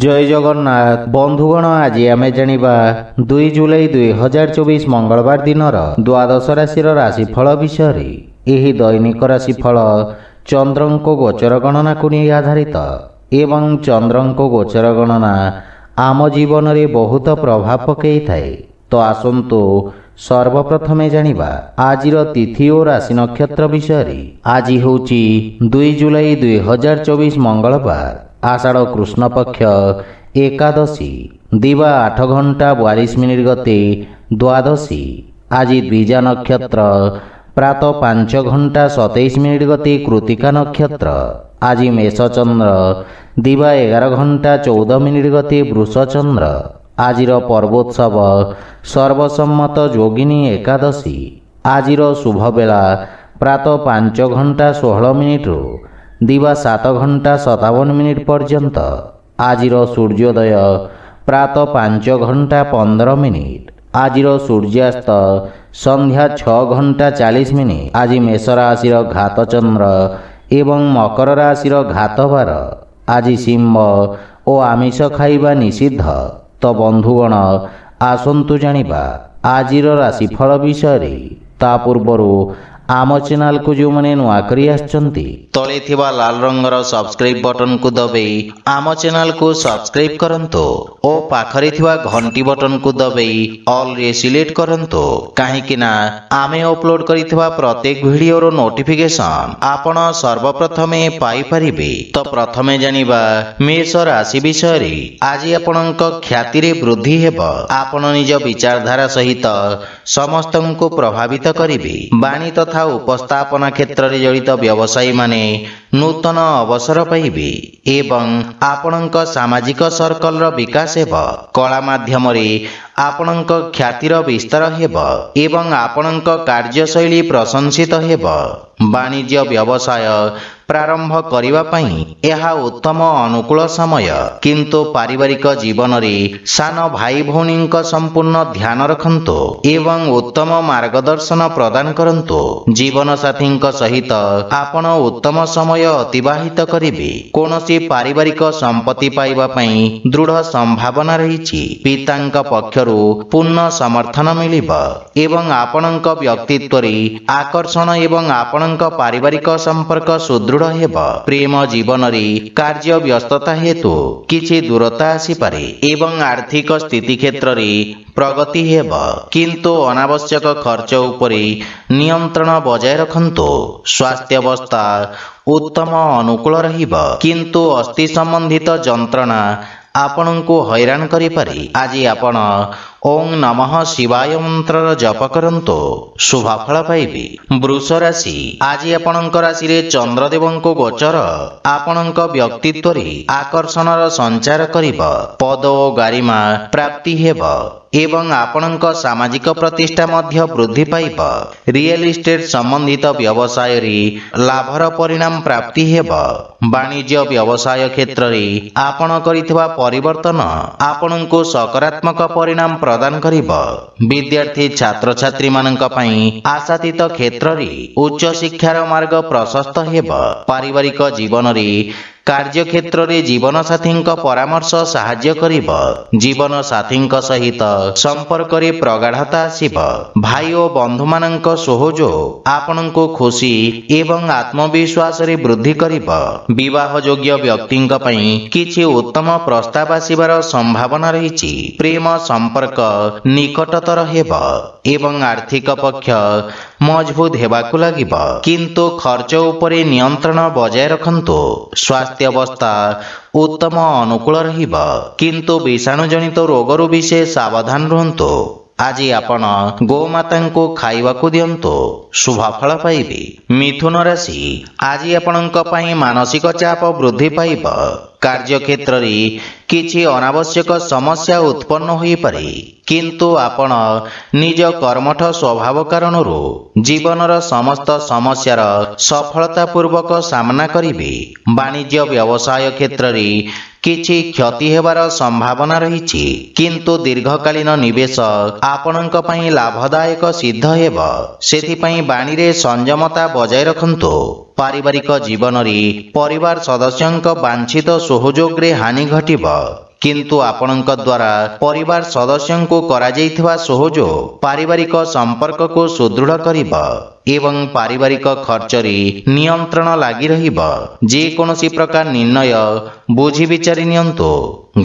ଜୟ ଜଗନ୍ନାଥ ବନ୍ଧୁଗଣ ଆଜି ଆମେ ଜାଣିବା ଦୁଇ ଜୁଲାଇ ଦୁଇ ହଜାର ଚବିଶ ମଙ୍ଗଳବାର ଦିନର ଦ୍ୱାଦଶ ରାଶିର ରାଶିଫଳ ବିଷୟରେ ଏହି ଦୈନିକ ରାଶିଫଳ ଚନ୍ଦ୍ରଙ୍କ ଗୋଚର ଗଣନାକୁ ନେଇ ଆଧାରିତ ଏବଂ ଚନ୍ଦ୍ରଙ୍କ ଗୋଚର ଗଣନା ଆମ ଜୀବନରେ ବହୁତ ପ୍ରଭାବ ପକାଇଥାଏ ତ ଆସନ୍ତୁ ସର୍ବପ୍ରଥମେ ଜାଣିବା ଆଜିର ତିଥି ଓ ରାଶି ନକ୍ଷତ୍ର ବିଷୟରେ ଆଜି ହେଉଛି ଦୁଇ ଜୁଲାଇ ଦୁଇ ହଜାର ଚବିଶ ମଙ୍ଗଳବାର आषाढ कृष्ण पक्ष एकादशी दिवा दिन्टा बयालिस मिनिट गति द्वादशी आज द्विजा नक्षत्र प्रात पाँच घन्टा सतैस मिनट गति कृतिका नक्षत्र आज दिवा दिार घन्टा चौध मिनट गति वृष बृषचन्द्र आज पर्वोत्सव सर्वसम्मत जोगिनी एकादशी आज शुभ बेला प्रात पाँच घन्टा षह मिनट्रु ଦିବା ସାତ ଘଣ୍ଟା ସତାବନ ମିନିଟ୍ ପର୍ଯ୍ୟନ୍ତ ଆଜିର ସୂର୍ଯ୍ୟୋଦୟ ପ୍ରାତ ପାଞ୍ଚ ଘଣ୍ଟା ପନ୍ଦର ମିନିଟ୍ ଆଜିର ସୂର୍ଯ୍ୟାସ୍ତ ସନ୍ଧ୍ୟା ଛଅ ଘଣ୍ଟା ଚାଳିଶ ମିନିଟ୍ ଆଜି ମେଷ ରାଶିର ଘାତଚନ୍ଦ୍ର ଏବଂ ମକର ରାଶିର ଘାତବାର ଆଜି ସିଂହ ଓ ଆମିଷ ଖାଇବା ନିଷିଦ୍ଧ ତ ବନ୍ଧୁଗଣ ଆସନ୍ତୁ ଜାଣିବା ଆଜିର ରାଶିଫଳ ବିଷୟରେ ତା ପୂର୍ବରୁ ଆମ ଚ୍ୟାନେଲକୁ ଯେଉଁମାନେ ନୂଆ କରି ଆସିଛନ୍ତି ତଳେ ଥିବା ଲାଲ ରଙ୍ଗର ସବସ୍କ୍ରାଇବ୍ ବଟନକୁ ଦବାଇ ଆମ ଚ୍ୟାନେଲକୁ ସବସ୍କ୍ରାଇବ୍ କରନ୍ତୁ ଓ ପାଖରେ ଥିବା ଘଣ୍ଟି ବଟନକୁ ଦବାଇ ଅଲ୍ରେ ସିଲେକ୍ଟ କରନ୍ତୁ କାହିଁକି ନା ଆମେ ଅପଲୋଡ୍ କରିଥିବା ପ୍ରତ୍ୟେକ ଭିଡିଓର ନୋଟିଫିକେସନ୍ ଆପଣ ସର୍ବପ୍ରଥମେ ପାଇପାରିବେ ତ ପ୍ରଥମେ ଜାଣିବା ମେଷ ରାଶି ବିଷୟରେ ଆଜି ଆପଣଙ୍କ ଖ୍ୟାତିରେ ବୃଦ୍ଧି ହେବ ଆପଣ ନିଜ ବିଚାରଧାରା ସହିତ ସମସ୍ତଙ୍କୁ ପ୍ରଭାବିତ କରିବେ ବାଣୀ ତଥା ଉପସ୍ଥାପନା କ୍ଷେତ୍ରରେ ଜଡ଼ିତ ବ୍ୟବସାୟୀମାନେ ନୂତନ ଅବସର ପାଇବେ ଏବଂ ଆପଣଙ୍କ ସାମାଜିକ ସର୍କଲର ବିକାଶ ହେବ କଳା ମାଧ୍ୟମରେ ଆପଣଙ୍କ ଖ୍ୟାତିର ବିସ୍ତାର ହେବ ଏବଂ ଆପଣଙ୍କ କାର୍ଯ୍ୟଶୈଳୀ ପ୍ରଶଂସିତ ହେବ ବାଣିଜ୍ୟ ବ୍ୟବସାୟ ପ୍ରାରମ୍ଭ କରିବା ପାଇଁ ଏହା ଉତ୍ତମ ଅନୁକୂଳ ସମୟ କିନ୍ତୁ ପାରିବାରିକ ଜୀବନରେ ସାନ ଭାଇ ଭଉଣୀଙ୍କ ସମ୍ପୂର୍ଣ୍ଣ ଧ୍ୟାନ ରଖନ୍ତୁ ଏବଂ ଉତ୍ତମ ମାର୍ଗଦର୍ଶନ ପ୍ରଦାନ କରନ୍ତୁ ଜୀବନସାଥୀଙ୍କ ସହିତ ଆପଣ ଉତ୍ତମ ସମୟ ଅତିବାହିତ କରିବେ କୌଣସି ପାରିବାରିକ ସମ୍ପତ୍ତି ପାଇବା ପାଇଁ ଦୃଢ଼ ସମ୍ଭାବନା ରହିଛି ପିତାଙ୍କ ପକ୍ଷରୁ ପୂର୍ଣ୍ଣ ସମର୍ଥନ ମିଳିବ ଏବଂ ଆପଣଙ୍କ ବ୍ୟକ୍ତିତ୍ୱରେ ଆକର୍ଷଣ ଏବଂ ଆପଣଙ୍କ ପାରିବାରିକ ସମ୍ପର୍କ ସୁଦୃଢ଼ ସୁଦୃଢ଼ ହେବ ପ୍ରେମ ଜୀବନରେ କାର୍ଯ୍ୟ ବ୍ୟସ୍ତତା ହେତୁ କିଛି ଦୂରତା ଆସିପାରେ ଏବଂ ଆର୍ଥିକ ସ୍ଥିତି କ୍ଷେତ୍ରରେ ପ୍ରଗତି ହେବ କିନ୍ତୁ ଅନାବଶ୍ୟକ ଖର୍ଚ୍ଚ ଉପରେ ନିୟନ୍ତ୍ରଣ ବଜାୟ ରଖନ୍ତୁ ସ୍ୱାସ୍ଥ୍ୟାବସ୍ଥା ଉତ୍ତମ ଅନୁକୂଳ ରହିବ କିନ୍ତୁ ଅସ୍ଥି ସମ୍ବନ୍ଧିତ ଯନ୍ତ୍ରଣା ଆପଣଙ୍କୁ ହଇରାଣ କରିପାରେ ଆଜି ଆପଣ ଓଂ ନମ ଶିବାୟ ମନ୍ତ୍ରର ଜପ କରନ୍ତୁ ଶୁଭଫଳ ପାଇବେ ବୃଷ ରାଶି ଆଜି ଆପଣଙ୍କ ରାଶିରେ ଚନ୍ଦ୍ରଦେବଙ୍କୁ ଗୋଚର ଆପଣଙ୍କ ବ୍ୟକ୍ତିତ୍ୱରେ ଆକର୍ଷଣର ସଞ୍ଚାର କରିବ ପଦ ଓ ଗାରିମା ପ୍ରାପ୍ତି ହେବ ଏବଂ ଆପଣଙ୍କ ସାମାଜିକ ପ୍ରତିଷ୍ଠା ମଧ୍ୟ ବୃଦ୍ଧି ପାଇବ ରିଏଲ ଇଷ୍ଟେଟ୍ ସମ୍ବନ୍ଧିତ ବ୍ୟବସାୟରେ ଲାଭର ପରିଣାମ ପ୍ରାପ୍ତି ହେବ ବାଣିଜ୍ୟ ବ୍ୟବସାୟ କ୍ଷେତ୍ରରେ ଆପଣ କରିଥିବା ପରିବର୍ତ୍ତନ ଆପଣଙ୍କୁ ସକାରାତ୍ମକ ପରିଣାମ ପ୍ରଦାନ କରିବ ବିଦ୍ୟାର୍ଥୀ ଛାତ୍ରଛାତ୍ରୀମାନଙ୍କ ପାଇଁ ଆଶାତୀତ କ୍ଷେତ୍ରରେ ଉଚ୍ଚ ଶିକ୍ଷାର ମାର୍ଗ ପ୍ରଶସ୍ତ ହେବ ପାରିବାରିକ ଜୀବନରେ कार्यक्षेत्र जीवनसाथीर्श सावन साथी सहित सम्पर्क प्रगाडता आसब भाइ बन्धुमा सहयोग खुशी एवं आत्मविश्वास वृद्धि विवाहयोग्य व्यक्ति उत्तम प्रस्ताव आसबार सम्भावना र प्रेम सम्पर्क निकटतर हे ଏବଂ ଆର୍ଥିକ ପକ୍ଷ ମଜବୁତ ହେବାକୁ ଲାଗିବ କିନ୍ତୁ ଖର୍ଚ୍ଚ ଉପରେ ନିୟନ୍ତ୍ରଣ ବଜାୟ ରଖନ୍ତୁ ସ୍ୱାସ୍ଥ୍ୟାବସ୍ଥା ଉତ୍ତମ ଅନୁକୂଳ ରହିବ କିନ୍ତୁ ବିଷାଣୁଜନିତ ରୋଗରୁ ବିଶେଷ ସାବଧାନ ରୁହନ୍ତୁ ଆଜି ଆପଣ ଗୋମାତାଙ୍କୁ ଖାଇବାକୁ ଦିଅନ୍ତୁ ଶୁଭଫଳ ପାଇବେ ମିଥୁନ ରାଶି ଆଜି ଆପଣଙ୍କ ପାଇଁ ମାନସିକ ଚାପ ବୃଦ୍ଧି ପାଇବ କାର୍ଯ୍ୟକ୍ଷେତ୍ରରେ କିଛି ଅନାବଶ୍ୟକ ସମସ୍ୟା ଉତ୍ପନ୍ନ ହୋଇପାରେ କିନ୍ତୁ ଆପଣ ନିଜ କର୍ମଠ ସ୍ୱଭାବ କାରଣରୁ ଜୀବନର ସମସ୍ତ ସମସ୍ୟାର ସଫଳତାପୂର୍ବକ ସାମ୍ନା କରିବେ ବାଣିଜ୍ୟ ବ୍ୟବସାୟ କ୍ଷେତ୍ରରେ କିଛି କ୍ଷତି ହେବାର ସମ୍ଭାବନା ରହିଛି କିନ୍ତୁ ଦୀର୍ଘକାଳୀନ ନିବେଶ ଆପଣଙ୍କ ପାଇଁ ଲାଭଦାୟକ ସିଦ୍ଧ ହେବ ସେଥିପାଇଁ ବାଣୀରେ ସଂଯମତା ବଜାୟ ରଖନ୍ତୁ ପାରିବାରିକ ଜୀବନରେ ପରିବାର ସଦସ୍ୟଙ୍କ ବାଞ୍ଛିତ ସହଯୋଗରେ ହାନି ଘଟିବ କିନ୍ତୁ ଆପଣଙ୍କ ଦ୍ୱାରା ପରିବାର ସଦସ୍ୟଙ୍କୁ କରାଯାଇଥିବା ସହଯୋଗ ପାରିବାରିକ ସମ୍ପର୍କକୁ ସୁଦୃଢ଼ କରିବ ଏବଂ ପାରିବାରିକ ଖର୍ଚ୍ଚରେ ନିୟନ୍ତ୍ରଣ ଲାଗି ରହିବ ଯେକୌଣସି ପ୍ରକାର ନିର୍ଣ୍ଣୟ ବୁଝି ବିଚାରି ନିଅନ୍ତୁ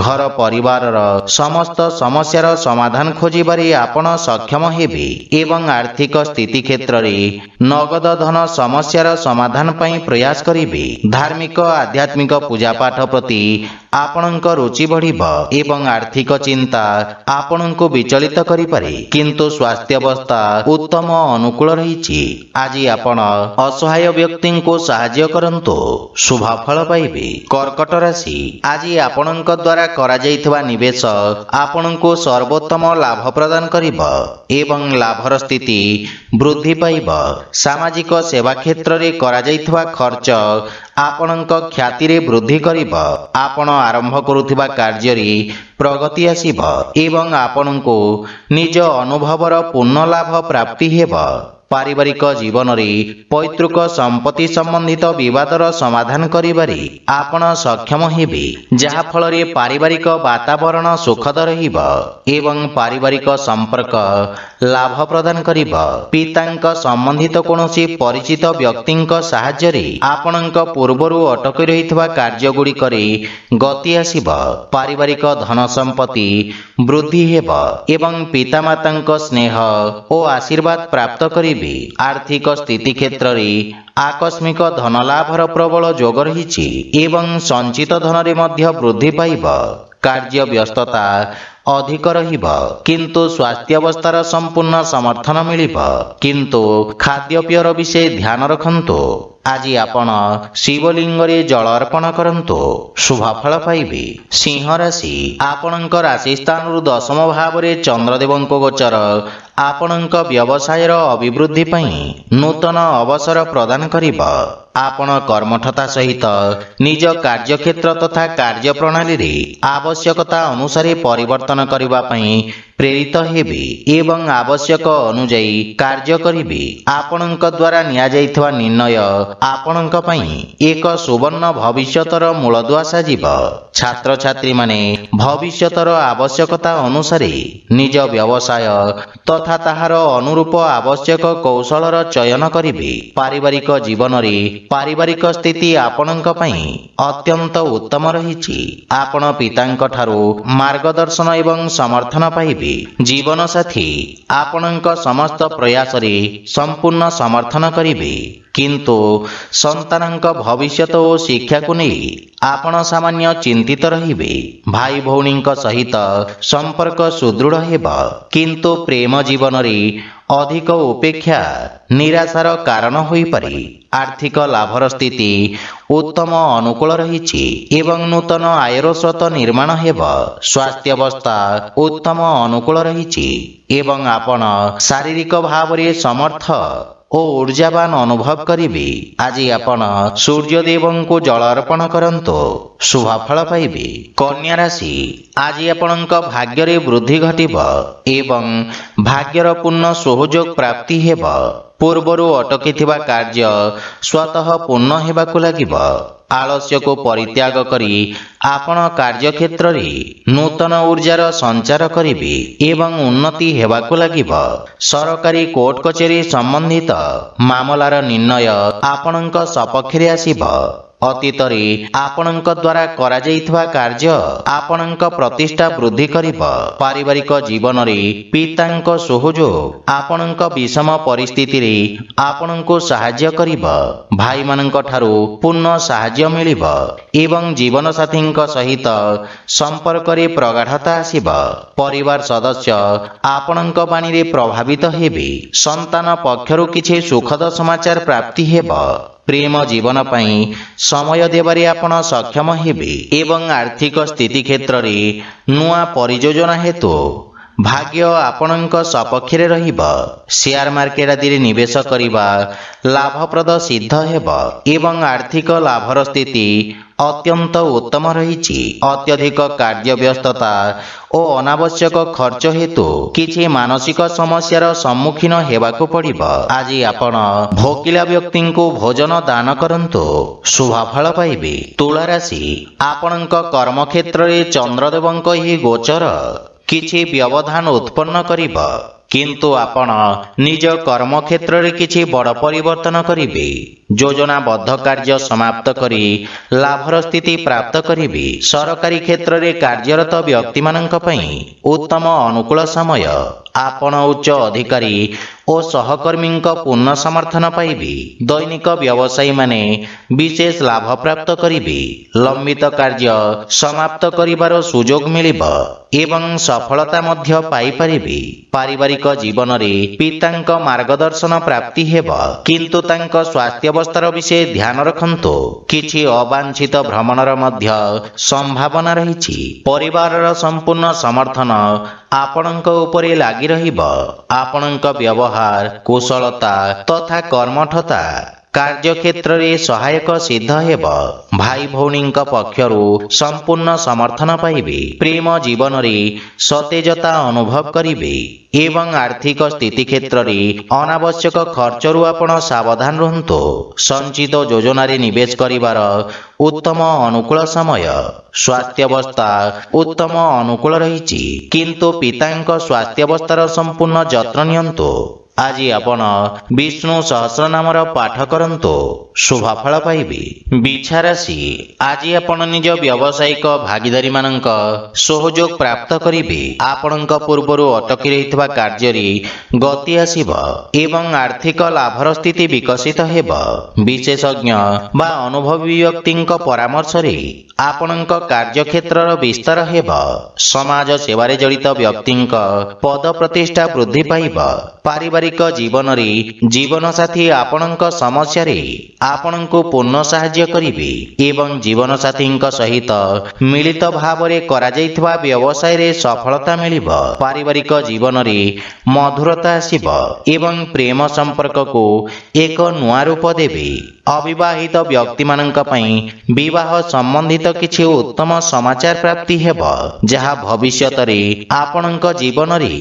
ଘର ପରିବାରର ସମସ୍ତ ସମସ୍ୟାର ସମାଧାନ ଖୋଜିବାରେ ଆପଣ ସକ୍ଷମ ହେବେ ଏବଂ ଆର୍ଥିକ ସ୍ଥିତି କ୍ଷେତ୍ରରେ ନଗଦ ଧନ ସମସ୍ୟାର ସମାଧାନ ପାଇଁ ପ୍ରୟାସ କରିବେ ଧାର୍ମିକ ଆଧ୍ୟାତ୍ମିକ ପୂଜାପାଠ ପ୍ରତି ଆପଣଙ୍କ ରୁଚି ବଢ଼ିବ ଏବଂ ଆର୍ଥିକ ଚିନ୍ତା ଆପଣଙ୍କୁ ବିଚଳିତ କରିପାରେ କିନ୍ତୁ ସ୍ୱାସ୍ଥ୍ୟ ଅବସ୍ଥା ଉତ୍ତମ ଅନୁକୂଳ ରହିଛି ଆଜି ଆପଣ ଅସହାୟ ବ୍ୟକ୍ତିଙ୍କୁ ସାହାଯ୍ୟ କରନ୍ତୁ ଶୁଭଫଳ ପାଇବେ କର୍କଟ ରାଶି ଆଜି ଆପଣଙ୍କ ଦ୍ୱାରା କରାଯାଇଥିବା ନିବେଶ ଆପଣଙ୍କୁ ସର୍ବୋତ୍ତମ ଲାଭ ପ୍ରଦାନ କରିବ ଏବଂ ଲାଭର ସ୍ଥିତି ବୃଦ୍ଧି ପାଇବ ସାମାଜିକ ସେବା କ୍ଷେତ୍ରରେ କରାଯାଇଥିବା ଖର୍ଚ୍ଚ ଆପଣଙ୍କ ଖ୍ୟାତିରେ ବୃଦ୍ଧି କରିବ ଆପଣ ଆରମ୍ଭ କରୁଥିବା କାର୍ଯ୍ୟରେ ପ୍ରଗତି ଆସିବ ଏବଂ ଆପଣଙ୍କୁ ନିଜ ଅନୁଭବର ପୂର୍ଣ୍ଣ ଲାଭ ପ୍ରାପ୍ତି ହେବ ପାରିବାରିକ ଜୀବନରେ ପୈତୃକ ସମ୍ପତ୍ତି ସମ୍ବନ୍ଧିତ ବିବାଦର ସମାଧାନ କରିବାରେ ଆପଣ ସକ୍ଷମ ହେବେ ଯାହାଫଳରେ ପାରିବାରିକ ବାତାବରଣ ସୁଖଦ ରହିବ ଏବଂ ପାରିବାରିକ ସମ୍ପର୍କ ଲାଭ ପ୍ରଦାନ କରିବ ପିତାଙ୍କ ସମ୍ବନ୍ଧିତ କୌଣସି ପରିଚିତ ବ୍ୟକ୍ତିଙ୍କ ସାହାଯ୍ୟରେ ଆପଣଙ୍କ ପୂର୍ବରୁ ଅଟକି ରହିଥିବା କାର୍ଯ୍ୟଗୁଡ଼ିକରେ ଗତି ଆସିବ ପାରିବାରିକ ଧନ ସମ୍ପତ୍ତି ବୃଦ୍ଧି ହେବ ଏବଂ ପିତାମାତାଙ୍କ ସ୍ନେହ ଓ ଆଶୀର୍ବାଦ ପ୍ରାପ୍ତ କରିବ ବି ଆର୍ଥିକ ସ୍ଥିତି କ୍ଷେତ୍ରରେ ଆକସ୍ମିକ ଧନଲାଭର ପ୍ରବଳ ଯୋଗ ରହିଛି ଏବଂ ସଞ୍ଚିତ ଧନରେ ମଧ୍ୟ ବୃଦ୍ଧି ପାଇବ କାର୍ଯ୍ୟ ବ୍ୟସ୍ତତା ଅଧିକ ରହିବ କିନ୍ତୁ ସ୍ୱାସ୍ଥ୍ୟାବସ୍ଥାର ସମ୍ପୂର୍ଣ୍ଣ ସମର୍ଥନ ମିଳିବ କିନ୍ତୁ ଖାଦ୍ୟପେୟର ବିଷୟ ଧ୍ୟାନ ରଖନ୍ତୁ ଆଜି ଆପଣ ଶିବଲିଙ୍ଗରେ ଜଳ ଅର୍ପଣ କରନ୍ତୁ ଶୁଭଫଳ ପାଇବେ ସିଂହ ରାଶି ଆପଣଙ୍କ ରାଶି ସ୍ଥାନରୁ ଦଶମ ଭାବରେ ଚନ୍ଦ୍ରଦେବଙ୍କ ଗୋଚର ଆପଣଙ୍କ ବ୍ୟବସାୟର ଅଭିବୃଦ୍ଧି ପାଇଁ ନୂତନ ଅବସର ପ୍ରଦାନ କରିବ ଆପଣ କର୍ମଠତା ସହିତ ନିଜ କାର୍ଯ୍ୟକ୍ଷେତ୍ର ତଥା କାର୍ଯ୍ୟପ୍ରଣାଳୀରେ ଆବଶ୍ୟକତା ଅନୁସାରେ ପରିବର୍ତ୍ତନ କରିବା ପାଇଁ ପ୍ରେରିତ ହେବେ ଏବଂ ଆବଶ୍ୟକ ଅନୁଯାୟୀ କାର୍ଯ୍ୟ କରିବେ ଆପଣଙ୍କ ଦ୍ୱାରା ନିଆଯାଇଥିବା ନିର୍ଣ୍ଣୟ ଆପଣଙ୍କ ପାଇଁ ଏକ ସୁବର୍ଣ୍ଣ ଭବିଷ୍ୟତର ମୂଳଦୁଆ ସାଜିବ ଛାତ୍ରଛାତ୍ରୀମାନେ ଭବିଷ୍ୟତର ଆବଶ୍ୟକତା ଅନୁସାରେ ନିଜ ବ୍ୟବସାୟ ତଥା ତାହାର ଅନୁରୂପ ଆବଶ୍ୟକ କୌଶଳର ଚୟନ କରିବେ ପାରିବାରିକ ଜୀବନରେ ପାରିବାରିକ ସ୍ଥିତି ଆପଣଙ୍କ ପାଇଁ ଅତ୍ୟନ୍ତ ଉତ୍ତମ ରହିଛି ଆପଣ ପିତାଙ୍କଠାରୁ ମାର୍ଗଦର୍ଶନ ଏବଂ ସମର୍ଥନ ପାଇବେ ଜୀବନସାଥୀ ଆପଣଙ୍କ ସମସ୍ତ ପ୍ରୟାସରେ ସମ୍ପୂର୍ଣ୍ଣ ସମର୍ଥନ କରିବେ କିନ୍ତୁ ସନ୍ତାନଙ୍କ ଭବିଷ୍ୟତ ଓ ଶିକ୍ଷାକୁ ନେଇ ଆପଣ ସାମାନ୍ୟ ଚିନ୍ତିତ ରହିବେ ଭାଇ ଭଉଣୀଙ୍କ ସହିତ ସମ୍ପର୍କ ସୁଦୃଢ଼ ହେବ କିନ୍ତୁ ପ୍ରେମ ଜୀବନରେ ଅଧିକ ଉପେକ୍ଷା ନିରାଶାର କାରଣ ହୋଇପାରେ ଆର୍ଥିକ ଲାଭର ସ୍ଥିତି ଉତ୍ତମ ଅନୁକୂଳ ରହିଛି ଏବଂ ନୂତନ ଆୟର ସ୍ରୋତ ନିର୍ମାଣ ହେବ ସ୍ୱାସ୍ଥ୍ୟବସ୍ଥା ଉତ୍ତମ ଅନୁକୂଳ ରହିଛି ଏବଂ ଆପଣ ଶାରୀରିକ ଭାବରେ ସମର୍ଥ ଓ ଉର୍ଜାବାନ ଅନୁଭବ କରିବେ ଆଜି ଆପଣ ସୂର୍ଯ୍ୟଦେବଙ୍କୁ ଜଳ ଅର୍ପଣ କରନ୍ତୁ ଶୁଭଫଳ ପାଇବେ କନ୍ୟା ରାଶି ଆଜି ଆପଣଙ୍କ ଭାଗ୍ୟରେ ବୃଦ୍ଧି ଘଟିବ ଏବଂ ଭାଗ୍ୟର ପୂର୍ଣ୍ଣ ସହଯୋଗ ପ୍ରାପ୍ତି ହେବ ପୂର୍ବରୁ ଅଟକିଥିବା କାର୍ଯ୍ୟ ସ୍ୱତଃ ପୂର୍ଣ୍ଣ ହେବାକୁ ଲାଗିବ ଆଳସ୍ୟକୁ ପରିତ୍ୟାଗ କରି ଆପଣ କାର୍ଯ୍ୟକ୍ଷେତ୍ରରେ ନୂତନ ଉର୍ଜାର ସଞ୍ଚାର କରିବେ ଏବଂ ଉନ୍ନତି ହେବାକୁ ଲାଗିବ ସରକାରୀ କୋର୍ଟ କଚେରୀ ସମ୍ବନ୍ଧିତ ମାମଲାର ନିର୍ଣ୍ଣୟ ଆପଣଙ୍କ ସପକ୍ଷରେ ଆସିବ ଅତୀତରେ ଆପଣଙ୍କ ଦ୍ୱାରା କରାଯାଇଥିବା କାର୍ଯ୍ୟ ଆପଣଙ୍କ ପ୍ରତିଷ୍ଠା ବୃଦ୍ଧି କରିବ ପାରିବାରିକ ଜୀବନରେ ପିତାଙ୍କ ସହଯୋଗ ଆପଣଙ୍କ ବିଷମ ପରିସ୍ଥିତିରେ ଆପଣଙ୍କୁ ସାହାଯ୍ୟ କରିବ ଭାଇମାନଙ୍କ ଠାରୁ ପୂର୍ଣ୍ଣ ସାହାଯ୍ୟ ମିଳିବ ଏବଂ ଜୀବନସାଥୀଙ୍କ ସହିତ ସମ୍ପର୍କରେ ପ୍ରଗାଢ଼ତା ଆସିବ ପରିବାର ସଦସ୍ୟ ଆପଣଙ୍କ ବାଣୀରେ ପ୍ରଭାବିତ ହେବେ ସନ୍ତାନ ପକ୍ଷରୁ କିଛି ସୁଖଦ ସମାଚାର ପ୍ରାପ୍ତି ହେବ ପ୍ରେମ ଜୀବନ ପାଇଁ ସମୟ ଦେବାରେ ଆପଣ ସକ୍ଷମ ହେବେ ଏବଂ ଆର୍ଥିକ ସ୍ଥିତି କ୍ଷେତ୍ରରେ ନୂଆ ପରିଯୋଜନା ହେତୁ ଭାଗ୍ୟ ଆପଣଙ୍କ ସପକ୍ଷରେ ରହିବ ସେୟାର ମାର୍କେଟ ଆଦିରେ ନିବେଶ କରିବା ଲାଭପ୍ରଦ ସିଦ୍ଧ ହେବ ଏବଂ ଆର୍ଥିକ ଲାଭର ସ୍ଥିତି ଅତ୍ୟନ୍ତ ଉତ୍ତମ ରହିଛି ଅତ୍ୟଧିକ କାର୍ଯ୍ୟ ବ୍ୟସ୍ତତା ଓ ଅନାବଶ୍ୟକ ଖର୍ଚ୍ଚ ହେତୁ କିଛି ମାନସିକ ସମସ୍ୟାର ସମ୍ମୁଖୀନ ହେବାକୁ ପଡିବ ଆଜି ଆପଣ ଭୋକିଲା ବ୍ୟକ୍ତିଙ୍କୁ ଭୋଜନ ଦାନ କରନ୍ତୁ ଶୁଭଫଳ ପାଇବେ ତୁଳାରାଶି ଆପଣଙ୍କ କର୍ମକ୍ଷେତ୍ରରେ ଚନ୍ଦ୍ରଦେବଙ୍କ ଏହି ଗୋଚର କିଛି ବ୍ୟବଧାନ ଉତ୍ପନ୍ନ କରିବ କିନ୍ତୁ ଆପଣ ନିଜ କର୍ମକ୍ଷେତ୍ରରେ କିଛି ବଡ଼ ପରିବର୍ତ୍ତନ କରିବେ ଯୋଜନାବଦ୍ଧ କାର୍ଯ୍ୟ ସମାପ୍ତ କରି ଲାଭର ସ୍ଥିତି ପ୍ରାପ୍ତ କରିବେ ସରକାରୀ କ୍ଷେତ୍ରରେ କାର୍ଯ୍ୟରତ ବ୍ୟକ୍ତିମାନଙ୍କ ପାଇଁ ଉତ୍ତମ ଅନୁକୂଳ ସମୟ ଆପଣ ଉଚ୍ଚ ଅଧିକାରୀ ଓ ସହକର୍ମୀଙ୍କ ପୂର୍ଣ୍ଣ ସମର୍ଥନ ପାଇବେ ଦୈନିକ ବ୍ୟବସାୟୀମାନେ ବିଶେଷ ଲାଭ ପ୍ରାପ୍ତ କରିବେ ଲମ୍ବିତ କାର୍ଯ୍ୟ ସମାପ୍ତ କରିବାର ସୁଯୋଗ ମିଳିବ ଏବଂ ସଫଳତା ମଧ୍ୟ ପାଇପାରିବେ ପାରିବାରିକ ଜୀବନରେ ପିତାଙ୍କ ମାର୍ଗଦର୍ଶନ ପ୍ରାପ୍ତି ହେବ କିନ୍ତୁ ତାଙ୍କ ସ୍ୱାସ୍ଥ୍ୟାବସ୍ଥାର ବିଷୟ ଧ୍ୟାନ ରଖନ୍ତୁ କିଛି ଅବାଞ୍ଛିତ ଭ୍ରମଣର ମଧ୍ୟ ସମ୍ଭାବନା ରହିଛି ପରିବାରର ସମ୍ପୂର୍ଣ୍ଣ ସମର୍ଥନ আপনার উপরে লাগি রহব আপনার ব্যবহার কুশলতা তথা কর্মঠতা କାର୍ଯ୍ୟକ୍ଷେତ୍ରରେ ସହାୟକ ସିଦ୍ଧ ହେବ ଭାଇ ଭଉଣୀଙ୍କ ପକ୍ଷରୁ ସମ୍ପୂର୍ଣ୍ଣ ସମର୍ଥନ ପାଇବେ ପ୍ରେମ ଜୀବନରେ ସତେଜତା ଅନୁଭବ କରିବେ ଏବଂ ଆର୍ଥିକ ସ୍ଥିତି କ୍ଷେତ୍ରରେ ଅନାବଶ୍ୟକ ଖର୍ଚ୍ଚରୁ ଆପଣ ସାବଧାନ ରୁହନ୍ତୁ ସଞ୍ଚିତ ଯୋଜନାରେ ନିବେଶ କରିବାର ଉତ୍ତମ ଅନୁକୂଳ ସମୟ ସ୍ୱାସ୍ଥ୍ୟାବସ୍ଥା ଉତ୍ତମ ଅନୁକୂଳ ରହିଛି କିନ୍ତୁ ପିତାଙ୍କ ସ୍ୱାସ୍ଥ୍ୟାବସ୍ଥାର ସମ୍ପୂର୍ଣ୍ଣ ଯତ୍ନ ନିଅନ୍ତୁ ଆଜି ଆପଣ ବିଷ୍ଣୁ ସହସ୍ରନାମର ପାଠ କରନ୍ତୁ ଶୁଭଫଳ ପାଇବେ ବିଛାରାଶି ଆଜି ଆପଣ ନିଜ ବ୍ୟବସାୟିକ ଭାଗିଦାରୀମାନଙ୍କ ସହଯୋଗ ପ୍ରାପ୍ତ କରିବେ ଆପଣଙ୍କ ପୂର୍ବରୁ ଅଟକି ରହିଥିବା କାର୍ଯ୍ୟରେ ଗତି ଆସିବ ଏବଂ ଆର୍ଥିକ ଲାଭର ସ୍ଥିତି ବିକଶିତ ହେବ ବିଶେଷଜ୍ଞ ବା ଅନୁଭବୀ ବ୍ୟକ୍ତିଙ୍କ ପରାମର୍ଶରେ ଆପଣଙ୍କ କାର୍ଯ୍ୟକ୍ଷେତ୍ରର ବିସ୍ତାର ହେବ ସମାଜ ସେବାରେ ଜଡ଼ିତ ବ୍ୟକ୍ତିଙ୍କ ପଦ ପ୍ରତିଷ୍ଠା ବୃଦ୍ଧି ପାଇବ ପାରିବାରିକ ପାରିବାରିକ ଜୀବନରେ ଜୀବନସାଥୀ ଆପଣଙ୍କ ସମସ୍ୟାରେ ଆପଣଙ୍କୁ ପୂର୍ଣ୍ଣ ସାହାଯ୍ୟ କରିବେ ଏବଂ ଜୀବନସାଥୀଙ୍କ ସହିତ ମିଳିତ ଭାବରେ କରାଯାଇଥିବା ବ୍ୟବସାୟରେ ସଫଳତା ମିଳିବ ପାରିବାରିକ ଜୀବନରେ ମଧୁରତା ଆସିବ ଏବଂ ପ୍ରେମ ସମ୍ପର୍କକୁ ଏକ ନୂଆ ରୂପ ଦେବେ ଅବିବାହିତ ବ୍ୟକ୍ତିମାନଙ୍କ ପାଇଁ ବିବାହ ସମ୍ବନ୍ଧିତ କିଛି ଉତ୍ତମ ସମାଚାର ପ୍ରାପ୍ତି ହେବ ଯାହା ଭବିଷ୍ୟତରେ ଆପଣଙ୍କ ଜୀବନରେ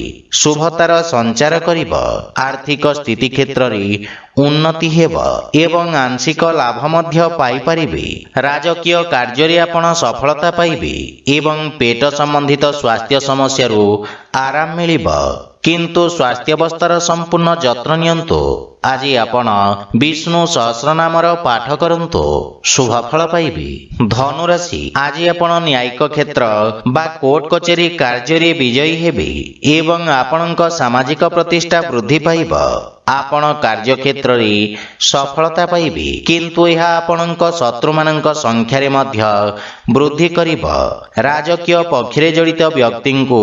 ଶୁଭତାର ସଞ୍ଚାର କରିବ ଆର୍ଥିକ ସ୍ଥିତି କ୍ଷେତ୍ରରେ ଉନ୍ନତି ହେବ ଏବଂ ଆଂଶିକ ଲାଭ ମଧ୍ୟ ପାଇପାରିବେ ରାଜକୀୟ କାର୍ଯ୍ୟରେ ଆପଣ ସଫଳତା ପାଇବେ ଏବଂ ପେଟ ସମ୍ବନ୍ଧିତ ସ୍ୱାସ୍ଥ୍ୟ ସମସ୍ୟାରୁ ଆରାମ ମିଳିବ କିନ୍ତୁ ସ୍ୱାସ୍ଥ୍ୟାବସ୍ଥାର ସମ୍ପୂର୍ଣ୍ଣ ଯତ୍ନ ନିଅନ୍ତୁ ଆଜି ଆପଣ ବିଷ୍ଣୁ ସହସ୍ରନାମର ପାଠ କରନ୍ତୁ ଶୁଭ ଫଳ ପାଇବେ ଧନୁରାଶି ଆଜି ଆପଣ ନ୍ୟାୟିକ କ୍ଷେତ୍ର ବା କୋର୍ଟ କଚେରୀ କାର୍ଯ୍ୟରେ ବିଜୟୀ ହେବେ ଏବଂ ଆପଣଙ୍କ ସାମାଜିକ ପ୍ରତିଷ୍ଠା ବୃଦ୍ଧି ପାଇବ ଆପଣ କାର୍ଯ୍ୟକ୍ଷେତ୍ରରେ ସଫଳତା ପାଇବେ କିନ୍ତୁ ଏହା ଆପଣଙ୍କ ଶତ୍ରୁମାନଙ୍କ ସଂଖ୍ୟାରେ ମଧ୍ୟ ବୃଦ୍ଧି କରିବ ରାଜକୀୟ ପକ୍ଷରେ ଜଡ଼ିତ ବ୍ୟକ୍ତିଙ୍କୁ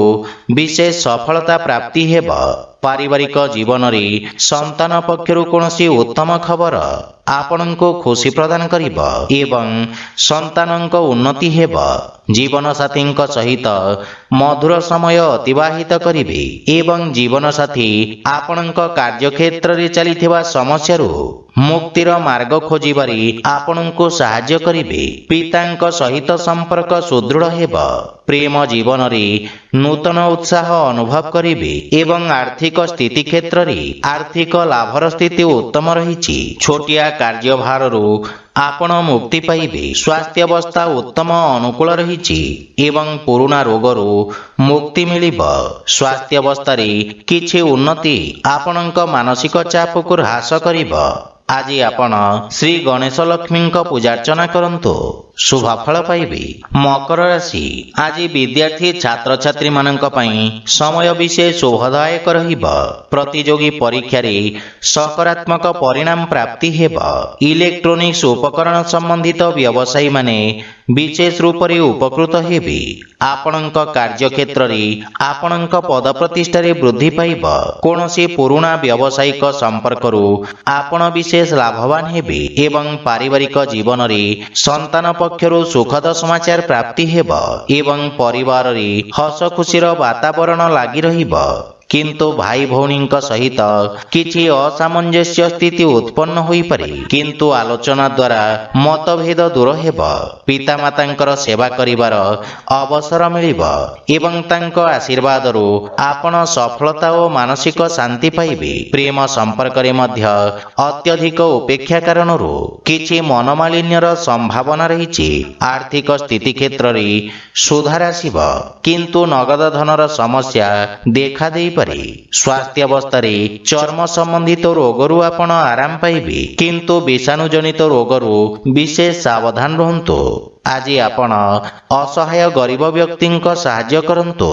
ବିଶେଷ ସଫଳତା ପ୍ରାପ୍ତି ହେବ ପାରିବାରିକ ଜୀବନରେ ସନ୍ତାନ ପକ୍ଷରୁ କୌଣସି ଉତ୍ତମ ଖବର ଆପଣଙ୍କୁ ଖୁସି ପ୍ରଦାନ କରିବ ଏବଂ ସନ୍ତାନଙ୍କ ଉନ୍ନତି ହେବ ଜୀବନସାଥୀଙ୍କ ସହିତ ମଧୁର ସମୟ ଅତିବାହିତ କରିବେ ଏବଂ ଜୀବନସାଥୀ ଆପଣଙ୍କ କାର୍ଯ୍ୟକ୍ଷେତ୍ରରେ ଚାଲିଥିବା ସମସ୍ୟାରୁ ମୁକ୍ତିର ମାର୍ଗ ଖୋଜିବାରେ ଆପଣଙ୍କୁ ସାହାଯ୍ୟ କରିବେ ପିତାଙ୍କ ସହିତ ସମ୍ପର୍କ ସୁଦୃଢ଼ ହେବ ପ୍ରେମ ଜୀବନରେ ନୂତନ ଉତ୍ସାହ ଅନୁଭବ କରିବେ ଏବଂ ଆର୍ଥିକ ସ୍ଥିତି କ୍ଷେତ୍ରରେ ଆର୍ଥିକ ଲାଭର ସ୍ଥିତି ଉତ୍ତମ ରହିଛି ଛୋଟିଆ କାର୍ଯ୍ୟଭାରରୁ ଆପଣ ମୁକ୍ତି ପାଇବେ ସ୍ୱାସ୍ଥ୍ୟାବସ୍ଥା ଉତ୍ତମ ଅନୁକୂଳ ରହିଛି ଏବଂ ପୁରୁଣା ରୋଗରୁ ମୁକ୍ତି ମିଳିବ ସ୍ୱାସ୍ଥ୍ୟାବସ୍ଥାରେ କିଛି ଉନ୍ନତି ଆପଣଙ୍କ ମାନସିକ ଚାପକୁ ହ୍ରାସ କରିବ ଆଜି ଆପଣ ଶ୍ରୀ ଗଣେଶ ଲକ୍ଷ୍ମୀଙ୍କ ପୂଜାର୍ଚ୍ଚନା କରନ୍ତୁ ଶୁଭଫଳ ପାଇବେ ମକର ରାଶି ଆଜି ବିଦ୍ୟାର୍ଥୀ ଛାତ୍ରଛାତ୍ରୀମାନଙ୍କ ପାଇଁ ସମୟ ବିଶେଷ ଶୁଭଦାୟକ ରହିବ ପ୍ରତିଯୋଗୀ ପରୀକ୍ଷାରେ ସକାରାତ୍ମକ ପରିଣାମ ପ୍ରାପ୍ତି ହେବ ଇଲେକ୍ଟ୍ରୋନିକ୍ସ ଉପ ଉପକରଣ ସମ୍ବନ୍ଧିତ ବ୍ୟବସାୟୀମାନେ ବିଶେଷ ରୂପରେ ଉପକୃତ ହେବେ ଆପଣଙ୍କ କାର୍ଯ୍ୟକ୍ଷେତ୍ରରେ ଆପଣଙ୍କ ପଦ ପ୍ରତିଷ୍ଠାରେ ବୃଦ୍ଧି ପାଇବ କୌଣସି ପୁରୁଣା ବ୍ୟବସାୟିକ ସମ୍ପର୍କରୁ ଆପଣ ବିଶେଷ ଲାଭବାନ ହେବେ ଏବଂ ପାରିବାରିକ ଜୀବନରେ ସନ୍ତାନ ପକ୍ଷରୁ ସୁଖଦ ସମାଚାର ପ୍ରାପ୍ତି ହେବ ଏବଂ ପରିବାରରେ ହସଖୁସିର ବାତାବରଣ ଲାଗି ରହିବ କିନ୍ତୁ ଭାଇ ଭଉଣୀଙ୍କ ସହିତ କିଛି ଅସାମଞ୍ଜସ୍ୟ ସ୍ଥିତି ଉତ୍ପନ୍ନ ହୋଇପାରେ କିନ୍ତୁ ଆଲୋଚନା ଦ୍ୱାରା ମତଭେଦ ଦୂର ହେବ ପିତାମାତାଙ୍କର ସେବା କରିବାର ଅବସର ମିଳିବ ଏବଂ ତାଙ୍କ ଆଶୀର୍ବାଦରୁ ଆପଣ ସଫଳତା ଓ ମାନସିକ ଶାନ୍ତି ପାଇବେ ପ୍ରେମ ସମ୍ପର୍କରେ ମଧ୍ୟ ଅତ୍ୟଧିକ ଉପେକ୍ଷା କାରଣରୁ କିଛି ମନମାଳିନ୍ୟର ସମ୍ଭାବନା ରହିଛି ଆର୍ଥିକ ସ୍ଥିତି କ୍ଷେତ୍ରରେ ସୁଧାର ଆସିବ କିନ୍ତୁ ନଗଦ ଧନର ସମସ୍ୟା ଦେଖାଦେଇପାରେ କରି ସ୍ୱାସ୍ଥ୍ୟବସ୍ଥାରେ ଚର୍ମ ସମ୍ବନ୍ଧିତ ରୋଗରୁ ଆପଣ ଆରାମ ପାଇବେ କିନ୍ତୁ ବିଷାଣୁ ଜନିତ ରୋଗରୁ ବିଶେଷ ସାବଧାନ ରୁହନ୍ତୁ ଆଜି ଆପଣ ଅସହାୟ ଗରିବ ବ୍ୟକ୍ତିଙ୍କ ସାହାଯ୍ୟ କରନ୍ତୁ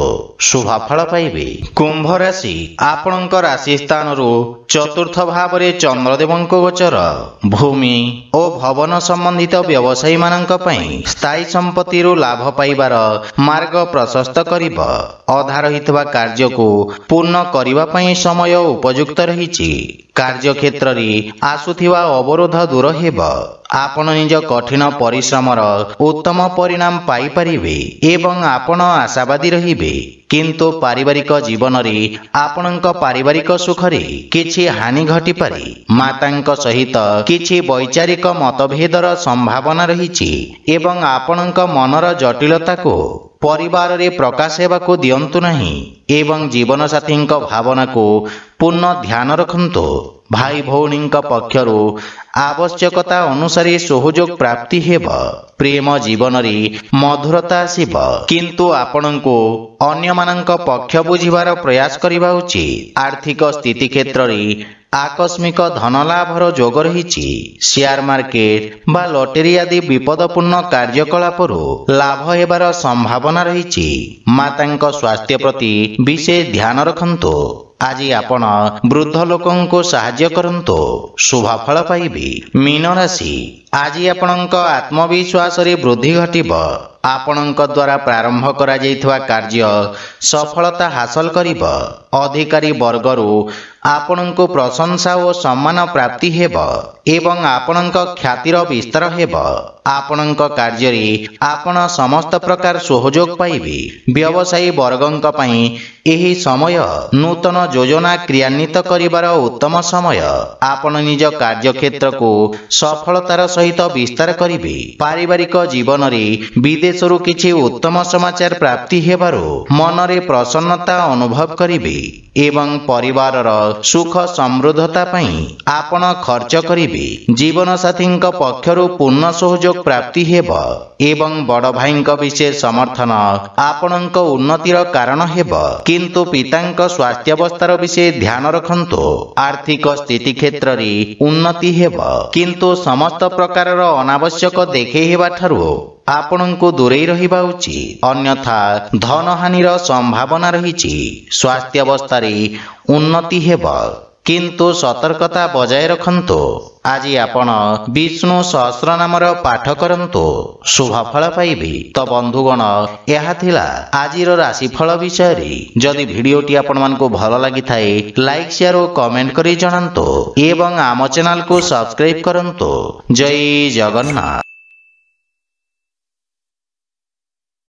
ଶୁଭଫଳ ପାଇବେ କୁମ୍ଭ ରାଶି ଆପଣଙ୍କ ରାଶି ସ୍ଥାନରୁ ଚତୁର୍ଥ ଭାବରେ ଚନ୍ଦ୍ରଦେବଙ୍କ ଗୋଚର ଭୂମି ଓ ଭବନ ସମ୍ବନ୍ଧିତ ବ୍ୟବସାୟୀମାନଙ୍କ ପାଇଁ ସ୍ଥାୟୀ ସମ୍ପତ୍ତିରୁ ଲାଭ ପାଇବାର ମାର୍ଗ ପ୍ରଶସ୍ତ କରିବ ଅଧା ରହିଥିବା କାର୍ଯ୍ୟକୁ ପୂର୍ଣ୍ଣ କରିବା ପାଇଁ ସମୟ ଉପଯୁକ୍ତ ରହିଛି କାର୍ଯ୍ୟକ୍ଷେତ୍ରରେ ଆସୁଥିବା ଅବରୋଧ ଦୂର ହେବ ଆପଣ ନିଜ କଠିନ ପରିଶ୍ରମର ଉତ୍ତମ ପରିଣାମ ପାଇପାରିବେ ଏବଂ ଆପଣ ଆଶାବାଦୀ ରହିବେ କିନ୍ତୁ ପାରିବାରିକ ଜୀବନରେ ଆପଣଙ୍କ ପାରିବାରିକ ସୁଖରେ କିଛି ହାନି ଘଟିପାରେ ମାତାଙ୍କ ସହିତ କିଛି ବୈଚାରିକ ମତଭେଦର ସମ୍ଭାବନା ରହିଛି ଏବଂ ଆପଣଙ୍କ ମନର ଜଟିଳତାକୁ ପରିବାରରେ ପ୍ରକାଶ ହେବାକୁ ଦିଅନ୍ତୁ ନାହିଁ ଏବଂ ଜୀବନସାଥୀଙ୍କ ଭାବନାକୁ ପୂର୍ଣ୍ଣ ଧ୍ୟାନ ରଖନ୍ତୁ ଭାଇ ଭଉଣୀଙ୍କ ପକ୍ଷରୁ ଆବଶ୍ୟକତା ଅନୁସାରେ ସହଯୋଗ ପ୍ରାପ୍ତି ହେବ ପ୍ରେମ ଜୀବନରେ ମଧୁରତା ଆସିବ କିନ୍ତୁ ଆପଣଙ୍କୁ ଅନ୍ୟମାନଙ୍କ ପକ୍ଷ ବୁଝିବାର ପ୍ରୟାସ କରିବା ଉଚିତ ଆର୍ଥିକ ସ୍ଥିତି କ୍ଷେତ୍ରରେ ଆକସ୍ମିକ ଧନଲାଭର ଯୋଗ ରହିଛି ସେୟାର ମାର୍କେଟ ବା ଲଟେରୀ ଆଦି ବିପଦପୂର୍ଣ୍ଣ କାର୍ଯ୍ୟକଳାପରୁ ଲାଭ ହେବାର ସମ୍ଭାବନା ରହିଛି ମାତାଙ୍କ ସ୍ୱାସ୍ଥ୍ୟ ପ୍ରତି ବିଶେଷ ଧ୍ୟାନ ରଖନ୍ତୁ ଆଜି ଆପଣ ବୃଦ୍ଧ ଲୋକଙ୍କୁ ସାହାଯ୍ୟ କରନ୍ତୁ ଶୁଭଫଳ ପାଇବି ମୀନରାଶି ଆଜି ଆପଣଙ୍କ ଆତ୍ମବିଶ୍ୱାସରେ ବୃଦ୍ଧି ଘଟିବ ଆପଣଙ୍କ ଦ୍ୱାରା ପ୍ରାରମ୍ଭ କରାଯାଇଥିବା କାର୍ଯ୍ୟ ସଫଳତା ହାସଲ କରିବ ଅଧିକାରୀ ବର୍ଗରୁ ଆପଣଙ୍କୁ ପ୍ରଶଂସା ଓ ସମ୍ମାନ ପ୍ରାପ୍ତି ହେବ ଏବଂ ଆପଣଙ୍କ ଖ୍ୟାତିର ବିସ୍ତାର ହେବ ଆପଣଙ୍କ କାର୍ଯ୍ୟରେ ଆପଣ ସମସ୍ତ ପ୍ରକାର ସହଯୋଗ ପାଇବେ ବ୍ୟବସାୟୀ ବର୍ଗଙ୍କ ପାଇଁ ଏହି ସମୟ ନୂତନ ଯୋଜନା କ୍ରିୟାନ୍ୱିତ କରିବାର ଉତ୍ତମ ସମୟ ଆପଣ ନିଜ କାର୍ଯ୍ୟକ୍ଷେତ୍ରକୁ ସଫଳତାର ସହ ସହିତ ବିସ୍ତାର କରିବେ ପାରିବାରିକ ଜୀବନରେ ବିଦେଶରୁ କିଛି ଉତ୍ତମ ସମାଚାର ପ୍ରାପ୍ତି ହେବାରୁ ମନରେ ପ୍ରସନ୍ନତା ଅନୁଭବ କରିବେ ଏବଂ ପରିବାରର ସୁଖ ସମୃଦ୍ଧତା ପାଇଁ ଆପଣ ଖର୍ଚ୍ଚ କରିବେ ଜୀବନସାଥୀଙ୍କ ପକ୍ଷରୁ ପୂର୍ଣ୍ଣ ସହଯୋଗ ପ୍ରାପ୍ତି ହେବ ଏବଂ ବଡ଼ ଭାଇଙ୍କ ବିଶେଷ ସମର୍ଥନ ଆପଣଙ୍କ ଉନ୍ନତିର କାରଣ ହେବ କିନ୍ତୁ ପିତାଙ୍କ ସ୍ୱାସ୍ଥ୍ୟାବସ୍ଥାର ବିଶେଷ ଧ୍ୟାନ ରଖନ୍ତୁ ଆର୍ଥିକ ସ୍ଥିତି କ୍ଷେତ୍ରରେ ଉନ୍ନତି ହେବ କିନ୍ତୁ ସମସ୍ତ ପ୍ରକାର ପ୍ରକାରର ଅନାବଶ୍ୟକ ଦେଖେଇ ହେବାଠାରୁ ଆପଣଙ୍କୁ ଦୂରେଇ ରହିବା ଉଚିତ ଅନ୍ୟଥା ଧନହାନିର ସମ୍ଭାବନା ରହିଛି ସ୍ୱାସ୍ଥ୍ୟାବସ୍ଥାରେ ଉନ୍ନତି ହେବ କିନ୍ତୁ ସତର୍କତା ବଜାୟ ରଖନ୍ତୁ ଆଜି ଆପଣ ବିଷ୍ଣୁ ସହସ୍ରନାମର ପାଠ କରନ୍ତୁ ଶୁଭଫଳ ପାଇବି ତ ବନ୍ଧୁଗଣ ଏହା ଥିଲା ଆଜିର ରାଶିଫଳ ବିଷୟରେ ଯଦି ଭିଡ଼ିଓଟି ଆପଣମାନଙ୍କୁ ଭଲ ଲାଗିଥାଏ ଲାଇକ୍ ସେୟାର ଓ କମେଣ୍ଟ କରି ଜଣାନ୍ତୁ ଏବଂ ଆମ ଚ୍ୟାନେଲକୁ ସବସ୍କ୍ରାଇବ୍ କରନ୍ତୁ ଜୟ ଜଗନ୍ନାଥ